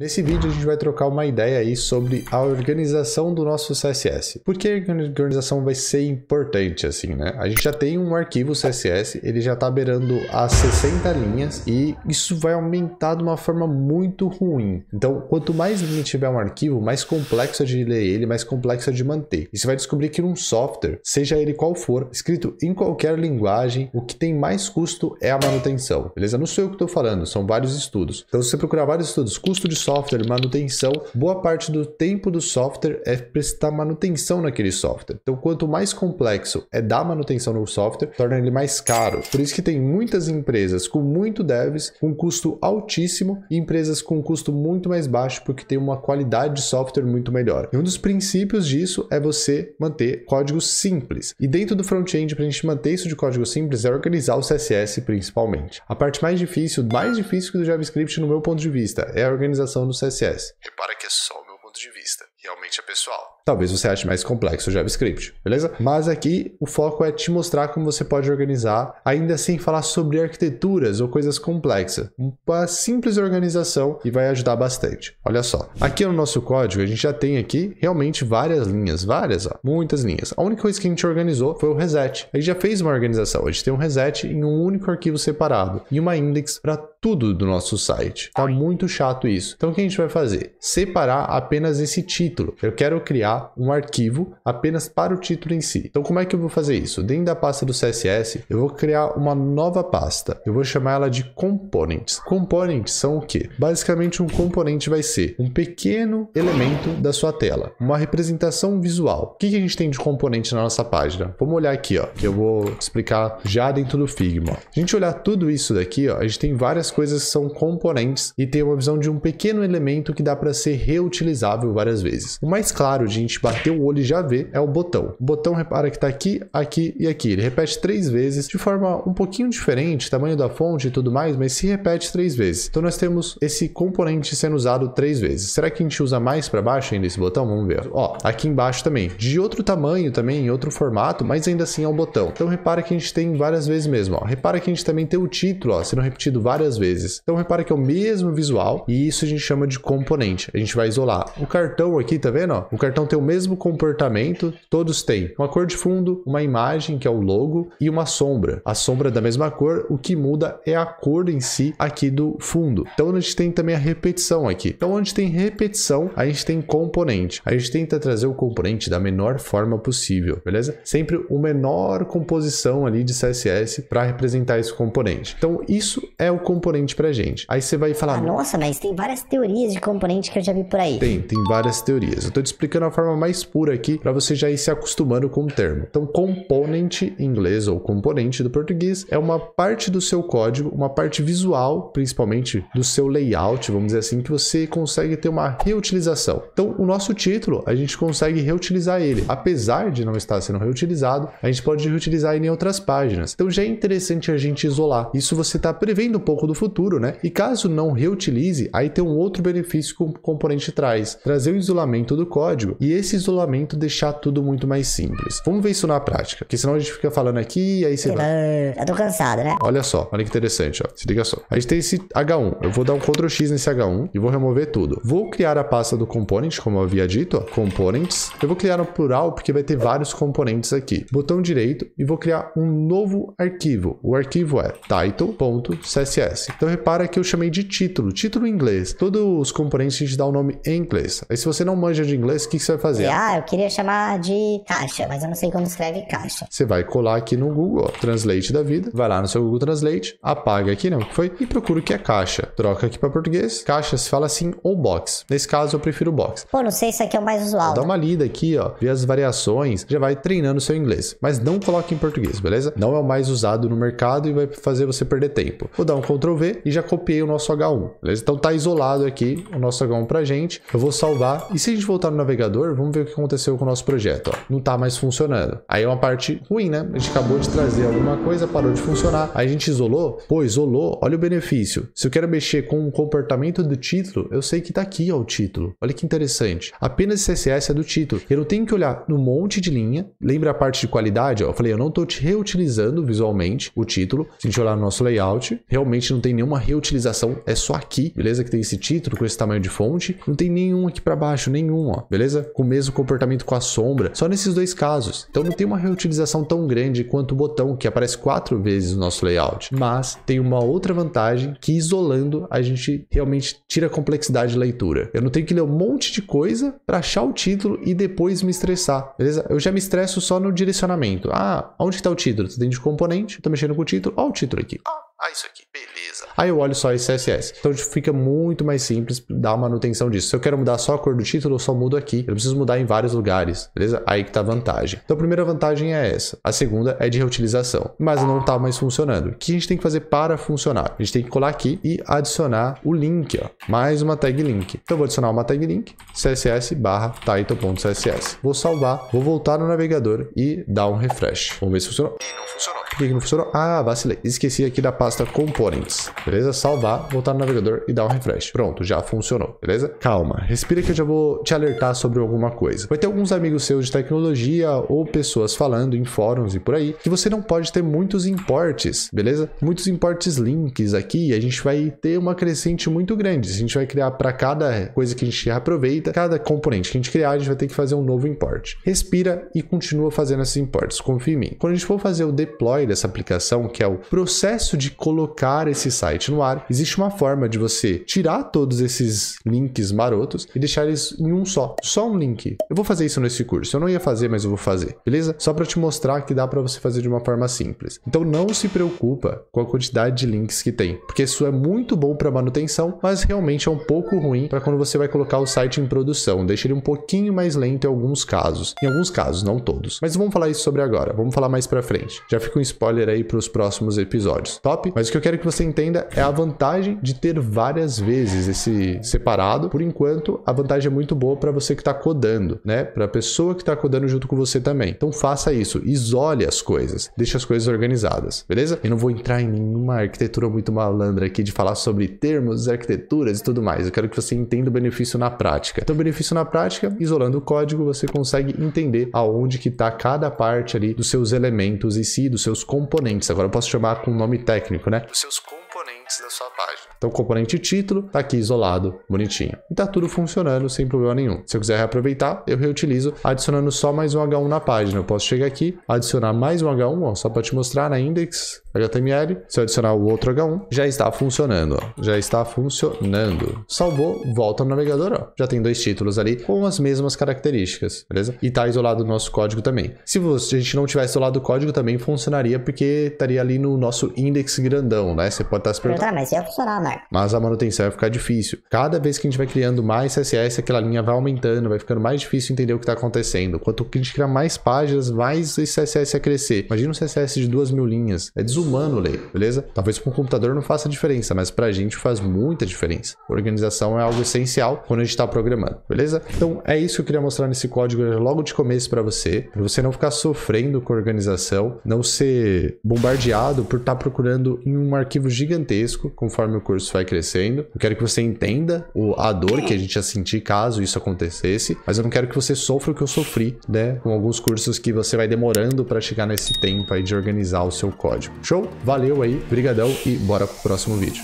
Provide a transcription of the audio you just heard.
Nesse vídeo a gente vai trocar uma ideia aí sobre a organização do nosso CSS. Por que a organização vai ser importante assim, né? A gente já tem um arquivo CSS, ele já está beirando a 60 linhas e isso vai aumentar de uma forma muito ruim. Então, quanto mais linha tiver um arquivo, mais complexo é de ler ele, mais complexo é de manter. E você vai descobrir que num software, seja ele qual for, escrito em qualquer linguagem, o que tem mais custo é a manutenção. Beleza? Não sou eu que estou falando, são vários estudos. Então, se você procurar vários estudos, custo de software software, manutenção, boa parte do tempo do software é prestar manutenção naquele software. Então, quanto mais complexo é dar manutenção no software, torna ele mais caro. Por isso que tem muitas empresas com muito devs, com custo altíssimo, e empresas com custo muito mais baixo, porque tem uma qualidade de software muito melhor. E um dos princípios disso é você manter código simples. E dentro do front-end, para a gente manter isso de código simples, é organizar o CSS principalmente. A parte mais difícil, mais difícil que do JavaScript, no meu ponto de vista, é a organização do CSS. Repara que é só o meu ponto de vista, realmente é pessoal. Talvez você ache mais complexo o JavaScript, beleza? Mas aqui o foco é te mostrar como você pode organizar, ainda sem falar sobre arquiteturas ou coisas complexas. Uma simples organização e vai ajudar bastante. Olha só. Aqui no nosso código, a gente já tem aqui realmente várias linhas, várias, ó, muitas linhas. A única coisa que a gente organizou foi o reset. A gente já fez uma organização, a gente tem um reset em um único arquivo separado e uma index para tudo do nosso site. Tá muito chato isso. Então o que a gente vai fazer? Separar apenas esse título. Eu quero criar um arquivo apenas para o título em si. Então, como é que eu vou fazer isso? Dentro da pasta do CSS, eu vou criar uma nova pasta. Eu vou chamar ela de components. Components são o quê? Basicamente, um componente vai ser um pequeno elemento da sua tela, uma representação visual. O que a gente tem de componente na nossa página? Vamos olhar aqui, ó, que eu vou explicar já dentro do Figma. A gente olhar tudo isso daqui, ó, a gente tem várias coisas que são componentes e tem uma visão de um pequeno elemento que dá para ser reutilizável várias vezes. O mais claro de gente bater o olho e já vê é o botão. O botão, repara que está aqui, aqui e aqui. Ele repete três vezes de forma um pouquinho diferente, tamanho da fonte e tudo mais, mas se repete três vezes. Então nós temos esse componente sendo usado três vezes. Será que a gente usa mais para baixo ainda esse botão? Vamos ver. Ó, aqui embaixo também. De outro tamanho também, em outro formato, mas ainda assim é um botão. Então repara que a gente tem várias vezes mesmo. Ó. Repara que a gente também tem o título ó, sendo repetido várias vezes. Então repara que é o mesmo visual e isso a gente chama de componente. A gente vai isolar. O cartão aqui, tá vendo? Ó? O cartão ter o mesmo comportamento, todos têm uma cor de fundo, uma imagem, que é o logo, e uma sombra. A sombra é da mesma cor, o que muda é a cor em si aqui do fundo. Então a gente tem também a repetição aqui. Então onde tem repetição, a gente tem componente. A gente tenta trazer o componente da menor forma possível, beleza? Sempre o menor composição ali de CSS para representar esse componente. Então isso é o componente pra gente. Aí você vai falar... Ah, nossa, mas tem várias teorias de componente que eu já vi por aí. Tem, tem várias teorias. Eu tô te explicando a forma forma mais pura aqui para você já ir se acostumando com o termo. Então, component em inglês ou componente do português é uma parte do seu código, uma parte visual, principalmente do seu layout, vamos dizer assim, que você consegue ter uma reutilização. Então, o nosso título, a gente consegue reutilizar ele. Apesar de não estar sendo reutilizado, a gente pode reutilizar ele em outras páginas. Então, já é interessante a gente isolar. Isso você está prevendo um pouco do futuro, né? E caso não reutilize, aí tem um outro benefício que o componente traz, trazer o isolamento do código e esse isolamento deixar tudo muito mais simples. Vamos ver isso na prática, porque senão a gente fica falando aqui e aí você vai. Eu tô cansado, né? Olha só, olha que interessante, ó. Se liga só. A gente tem esse H1. Eu vou dar um Ctrl X nesse H1 e vou remover tudo. Vou criar a pasta do component, como eu havia dito, ó. Components. Eu vou criar no plural porque vai ter vários componentes aqui. Botão direito e vou criar um novo arquivo. O arquivo é title.css. Então repara que eu chamei de título, título em inglês. Todos os componentes a gente dá o um nome em inglês. Aí se você não manja de inglês, o que, que você vai fazer? Ah, eu queria chamar de caixa, mas eu não sei como escreve caixa. Você vai colar aqui no Google, ó, Translate da vida, vai lá no seu Google Translate, apaga aqui, né, o que foi, e procura o que é caixa. Troca aqui para português, caixa se fala assim ou box. Nesse caso, eu prefiro box. Pô, não sei se aqui é o mais usual. Dá uma né? lida aqui, ó, vê as variações, já vai treinando seu inglês. Mas não coloque em português, beleza? Não é o mais usado no mercado e vai fazer você perder tempo. Vou dar um Ctrl V e já copiei o nosso H1, beleza? Então tá isolado aqui o nosso H1 pra gente. Eu vou salvar e se a gente voltar no navegador, vamos ver o que aconteceu com o nosso projeto. Ó. Não tá mais funcionando. Aí é uma parte ruim, né? A gente acabou de trazer alguma coisa, parou de funcionar. Aí a gente isolou. Pô, isolou, olha o benefício. Se eu quero mexer com o comportamento do título, eu sei que tá aqui ó, o título. Olha que interessante. Apenas CSS é do título. Eu não tenho que olhar no monte de linha. Lembra a parte de qualidade? Ó? Eu falei, eu não tô reutilizando visualmente o título. Se a gente olhar no nosso layout, realmente não tem nenhuma reutilização. É só aqui, beleza? Que tem esse título com esse tamanho de fonte. Não tem nenhum aqui para baixo, nenhum, ó. Beleza? com o mesmo comportamento com a sombra, só nesses dois casos. Então não tem uma reutilização tão grande quanto o botão que aparece quatro vezes no nosso layout. Mas tem uma outra vantagem que isolando a gente realmente tira a complexidade de leitura. Eu não tenho que ler um monte de coisa para achar o título e depois me estressar, beleza? Eu já me estresso só no direcionamento. Ah, onde está o título? Dentro de componente, estou mexendo com o título. Ó o título aqui. Ah, isso aqui, beleza. Aí eu olho só esse CSS. Então tipo, fica muito mais simples dar uma manutenção disso. Se eu quero mudar só a cor do título, eu só mudo aqui. Eu preciso mudar em vários lugares, beleza? Aí que tá a vantagem. Então a primeira vantagem é essa. A segunda é de reutilização. Mas não tá mais funcionando. O que a gente tem que fazer para funcionar? A gente tem que colar aqui e adicionar o link, ó. Mais uma tag link. Então eu vou adicionar uma tag link, css barra title.css. Vou salvar, vou voltar no navegador e dar um refresh. Vamos ver se funcionou. E não funcionou. Por que, que não funcionou? Ah, vacilei. Esqueci aqui da pasta components. Beleza? Salvar, voltar no navegador e dar um refresh. Pronto, já funcionou. Beleza? Calma. Respira que eu já vou te alertar sobre alguma coisa. Vai ter alguns amigos seus de tecnologia ou pessoas falando em fóruns e por aí que você não pode ter muitos importes, beleza? Muitos importes links aqui e a gente vai ter uma crescente muito grande. A gente vai criar para cada coisa que a gente aproveita, cada componente que a gente criar, a gente vai ter que fazer um novo import. Respira e continua fazendo esses imports. Confia em mim. Quando a gente for fazer o deploy dessa aplicação, que é o processo de colocar esse site no ar, existe uma forma de você tirar todos esses links marotos e deixar eles em um só. Só um link. Eu vou fazer isso nesse curso. Eu não ia fazer, mas eu vou fazer, beleza? Só para te mostrar que dá para você fazer de uma forma simples. Então não se preocupa com a quantidade de links que tem, porque isso é muito bom para manutenção, mas realmente é um pouco ruim para quando você vai colocar o site em produção. Deixa ele um pouquinho mais lento em alguns casos. Em alguns casos, não todos. Mas vamos falar isso sobre agora. Vamos falar mais para frente. Já fico spoiler aí para os próximos episódios. Top? Mas o que eu quero que você entenda é a vantagem de ter várias vezes esse separado. Por enquanto, a vantagem é muito boa para você que está codando, né? Para a pessoa que está codando junto com você também. Então faça isso, isole as coisas, deixe as coisas organizadas, beleza? Eu não vou entrar em nenhuma arquitetura muito malandra aqui de falar sobre termos, arquiteturas e tudo mais. Eu quero que você entenda o benefício na prática. Então, benefício na prática, isolando o código, você consegue entender aonde que está cada parte ali dos seus elementos e si, dos seus seus componentes. Agora eu posso chamar com um nome técnico, né? Os seus componentes da sua página. Então, o componente título está aqui isolado, bonitinho. E está tudo funcionando sem problema nenhum. Se eu quiser reaproveitar, eu reutilizo adicionando só mais um H1 na página. Eu posso chegar aqui, adicionar mais um H1, ó, só para te mostrar na index HTML. Se eu adicionar o outro H1, já está funcionando. Ó. Já está funcionando. Salvou, volta no navegador. Ó. Já tem dois títulos ali com as mesmas características, beleza? E está isolado o nosso código também. Se a gente não tivesse isolado o código, também funcionaria porque estaria ali no nosso index grandão, né? Você pode estar tá se perguntando. Tá, mas ia funcionar, né? né? Mas a manutenção vai ficar difícil. Cada vez que a gente vai criando mais CSS, aquela linha vai aumentando, vai ficando mais difícil entender o que está acontecendo. Quanto a gente cria mais páginas, mais esse CSS vai crescer. Imagina um CSS de duas mil linhas. É desumano ler, beleza? Talvez para um computador não faça diferença, mas para a gente faz muita diferença. Organização é algo essencial quando a gente está programando, beleza? Então é isso que eu queria mostrar nesse código logo de começo para você, para você não ficar sofrendo com a organização, não ser bombardeado por estar tá procurando em um arquivo gigantesco, conforme o curso isso vai crescendo. Eu quero que você entenda o, a dor que a gente ia sentir caso isso acontecesse, mas eu não quero que você sofra o que eu sofri, né? Com alguns cursos que você vai demorando para chegar nesse tempo aí de organizar o seu código. Show? Valeu aí, brigadão e bora pro próximo vídeo.